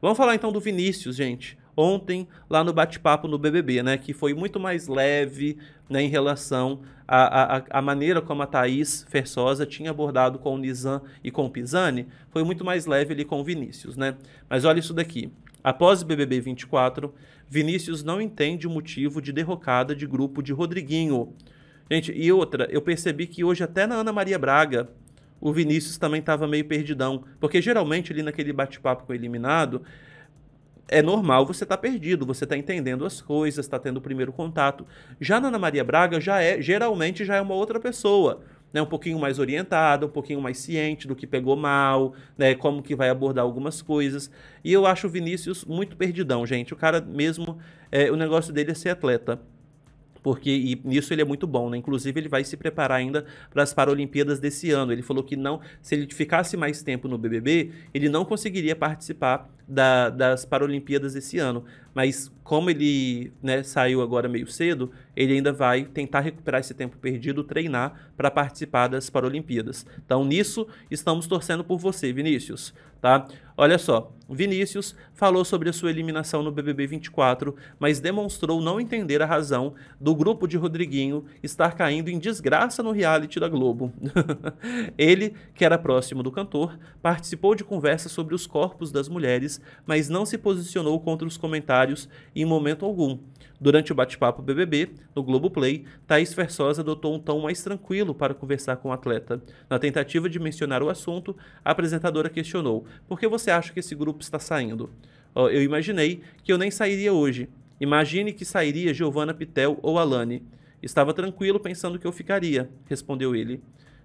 Vamos falar então do Vinícius, gente. Ontem, lá no bate-papo no BBB, né? Que foi muito mais leve né, em relação à, a à maneira como a Thaís Fersosa tinha abordado com o Nizam e com o Pisani. Foi muito mais leve ali com o Vinícius, né? Mas olha isso daqui. Após o BBB 24, Vinícius não entende o motivo de derrocada de grupo de Rodriguinho. Gente, e outra, eu percebi que hoje até na Ana Maria Braga o Vinícius também estava meio perdidão. Porque geralmente ali naquele bate-papo com o eliminado, é normal você estar tá perdido, você está entendendo as coisas, está tendo o primeiro contato. Já na Ana Maria Braga, já é, geralmente já é uma outra pessoa. Né, um pouquinho mais orientada, um pouquinho mais ciente do que pegou mal, né, como que vai abordar algumas coisas. E eu acho o Vinícius muito perdidão, gente. O cara mesmo, é, o negócio dele é ser atleta porque e nisso ele é muito bom, né? Inclusive ele vai se preparar ainda para as Paralimpíadas desse ano. Ele falou que não, se ele ficasse mais tempo no BBB, ele não conseguiria participar da, das Paralimpíadas esse ano. Mas como ele né, saiu agora meio cedo, ele ainda vai tentar recuperar esse tempo perdido, treinar para participar das Paralimpíadas. Então nisso estamos torcendo por você, Vinícius. Tá? Olha só, Vinícius falou sobre a sua eliminação no BBB 24, mas demonstrou não entender a razão do grupo de Rodriguinho estar caindo em desgraça no reality da Globo. ele, que era próximo do cantor, participou de conversas sobre os corpos das mulheres mas não se posicionou contra os comentários em momento algum. Durante o bate-papo BBB, no Globoplay, Thaís Versosa adotou um tom mais tranquilo para conversar com o atleta. Na tentativa de mencionar o assunto, a apresentadora questionou: Por que você acha que esse grupo está saindo? Oh, eu imaginei que eu nem sairia hoje. Imagine que sairia Giovanna Pitel ou Alane. Estava tranquilo pensando que eu ficaria, respondeu ele.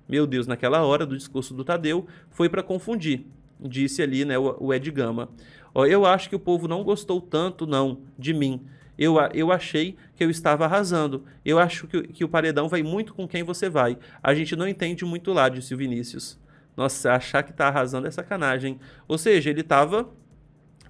Meu Deus, naquela hora do discurso do Tadeu, foi para confundir disse ali né, o, o Ed Gama. Ó, eu acho que o povo não gostou tanto, não, de mim. Eu, eu achei que eu estava arrasando. Eu acho que, que o paredão vai muito com quem você vai. A gente não entende muito lá, disse o Vinícius. Nossa, achar que está arrasando é sacanagem. Ou seja, ele estava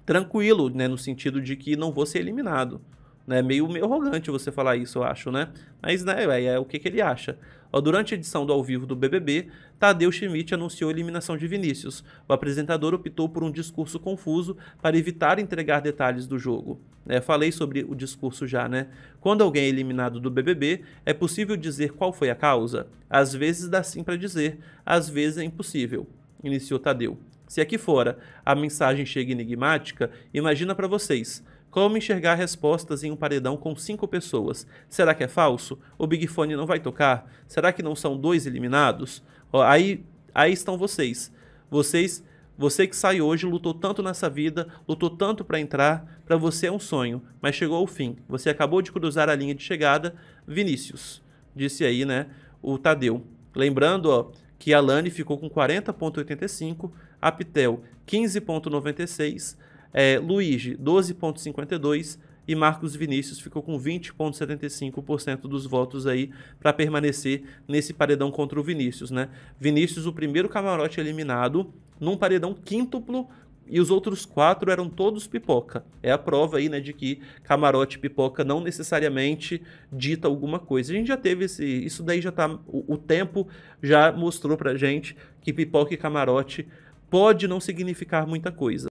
tranquilo, né, no sentido de que não vou ser eliminado. Né? Meio, meio arrogante você falar isso, eu acho, né? Mas, né, é, é o que, que ele acha. Ó, durante a edição do Ao Vivo do BBB, Tadeu Schmidt anunciou a eliminação de Vinícius. O apresentador optou por um discurso confuso para evitar entregar detalhes do jogo. É, falei sobre o discurso já, né? Quando alguém é eliminado do BBB, é possível dizer qual foi a causa? Às vezes dá sim para dizer, às vezes é impossível. Iniciou Tadeu. Se aqui fora a mensagem chega enigmática, imagina para vocês. Como enxergar respostas em um paredão com cinco pessoas? Será que é falso? O Big Fone não vai tocar? Será que não são dois eliminados? aí, aí estão vocês. Vocês, você que sai hoje lutou tanto nessa vida, lutou tanto para entrar, para você é um sonho, mas chegou ao fim. Você acabou de cruzar a linha de chegada, Vinícius. Disse aí, né, o Tadeu. Lembrando, ó, que a Lani ficou com 40.85, a Pitel 15.96, é, Luigi 12,52% e Marcos Vinícius ficou com 20,75% dos votos aí para permanecer nesse paredão contra o Vinícius, né? Vinícius, o primeiro camarote eliminado num paredão quíntuplo e os outros quatro eram todos pipoca. É a prova aí, né, de que camarote pipoca não necessariamente dita alguma coisa. A gente já teve esse, isso daí já tá, o, o tempo já mostrou pra gente que pipoca e camarote pode não significar muita coisa.